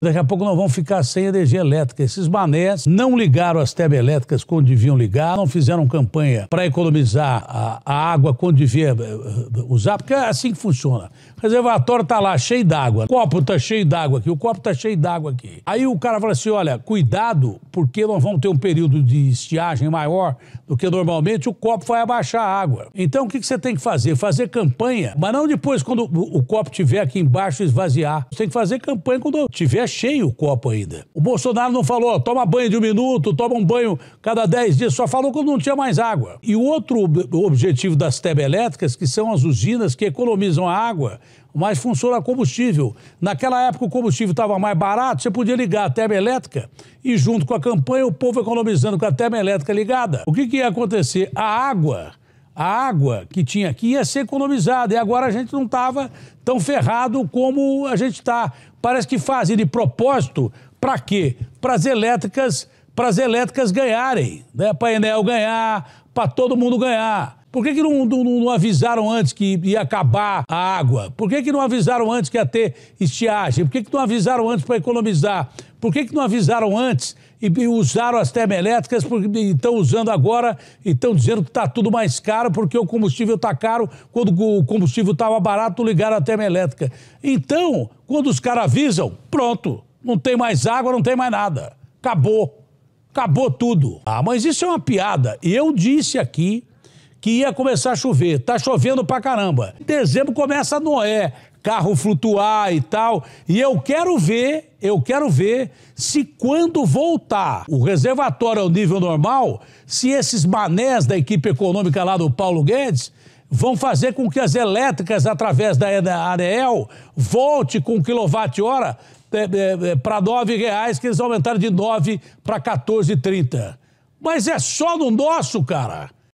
Daqui a pouco nós vamos ficar sem energia elétrica. Esses manés não ligaram as elétricas quando deviam ligar, não fizeram campanha para economizar a, a, água quando devia eh, eh, usar, porque é assim que funciona. O reservatório tá lá cheio d'água, o copo tá cheio d'água aqui, o copo tá cheio d'água aqui. Aí o cara fala assim: olha, cuidado, porque nós vamos ter um período de estiagem maior do que normalmente, o copo vai abaixar a água. Então o que, que você tem que fazer? Fazer campanha, mas não depois quando o, o copo tiver aqui embaixo esvaziar. Você tem que fazer campanha quando tiver cheio o copo ainda. O Bolsonaro não falou, toma banho de um minuto, toma um banho cada dez dias, só falou quando não tinha mais água. E o outro objetivo das termoelétricas, que são as usinas que economizam a água, mas funciona combustível. Naquela época o combustível estava mais barato, você podia ligar a termoelétrica e junto com a campanha o povo economizando com a termoelétrica ligada. O que, que ia acontecer? A água a água que tinha aqui ia ser economizada. E agora a gente não estava tão ferrado como a gente está. Parece que fazem de propósito para quê? Para as elétricas, para as elétricas ganharem, né? Para a Enel ganhar, para todo mundo ganhar. Por que, que não, não, não, avisaram antes que ia acabar a água? Por que, que não avisaram antes que ia ter estiagem? Por que, que não avisaram antes para economizar? Por que, que não avisaram antes e usaram as termoelétricas e estão usando agora e estão dizendo que está tudo mais caro porque o combustível está caro, quando o combustível estava barato, ligaram a termoelétrica. Então, quando os caras avisam, pronto, não tem mais água, não tem mais nada. Acabou. Acabou tudo. Ah, mas isso é uma piada. Eu disse aqui que ia começar a chover. Tá chovendo pra caramba. Dezembro começa a Noé, carro flutuar e tal. E eu quero ver, eu quero ver se quando voltar o reservatório ao nível normal, se esses manés da equipe econômica lá do Paulo Guedes vão fazer com que as elétricas, através da Anel, volte com quilowatt-hora é, é, é, para R$ reais que eles aumentaram de 9,00 para 14,30. Mas é só no nosso, cara.